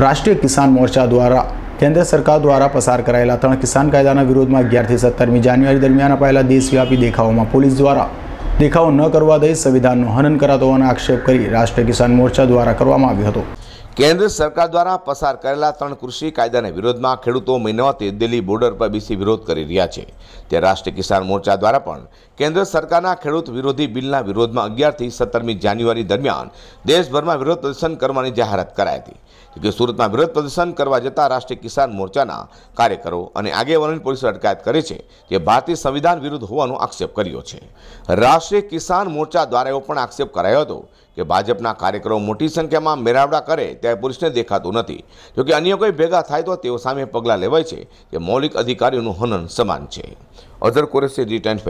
રાષ્ટ્રીય કિસાન મોરચા દ્વારા કેન્દ્ર સરકાર દ્વારા પસાર કરાયેલા ત્રણ કિસાન કાયદાના વિરોધમાં અગિયારથી સત્તરમી જાન્યુઆરી દરમિયાન અપાયેલા દેશવ્યાપી દેખાવોમાં પોલીસ દ્વારા દેખાવો ન કરવા દઈ સંવિધાનનું હનન કરાતો હોવાનો આક્ષેપ કરી રાષ્ટ્રીય કિસાન મોરચા દ્વારા કરવામાં આવ્યો હતો કેન્દ્ર સરકાર દ્વારા પસાર કરેલા ત્રણ કૃષિ કાયદાના વિરોધમાં ખેડૂતો મહિનાઓથી દિલ્હી બોર્ડર પર બીસી વિરોધ કરી રહ્યા છે ત્યારે રાષ્ટ્રીય કિસાન મોરચા દ્વારા પણ કેન્દ્ર સરકારના ખેડૂત વિરોધી બિલના વિરોધમાં અગિયારથી સત્તરમી જાન્યુઆરી દરમિયાન દેશભરમાં વિરોધ પ્રદર્શન કરવાની જાહેરાત કરાઈ હતી જોકે સુરતમાં વિરોધ પ્રદર્શન કરવા જતાં રાષ્ટ્રીય કિસાન મોરચાના કાર્યકરો અને આગેવાનોની પોલીસ અટકાયત કરી છે જે ભારતીય સંવિધાન વિરુદ્ધ હોવાનો આક્ષેપ કર્યો છે રાષ્ટ્રીય કિસાન મોરચા દ્વારા એવો પણ આક્ષેપ કરાયો હતો કે ભાજપના કાર્યકરો મોટી સંખ્યામાં મેળાવડા કરે ક્યાંય પોલીસને દેખાતું નથી જોકે અન્ય કોઈ ભેગા થાય તો તેઓ સામે પગલાં લેવાય છે કે મૌલિક અધિકારીઓનું હનન સમાન છે અધર કોરેસી ડી ટેન્સ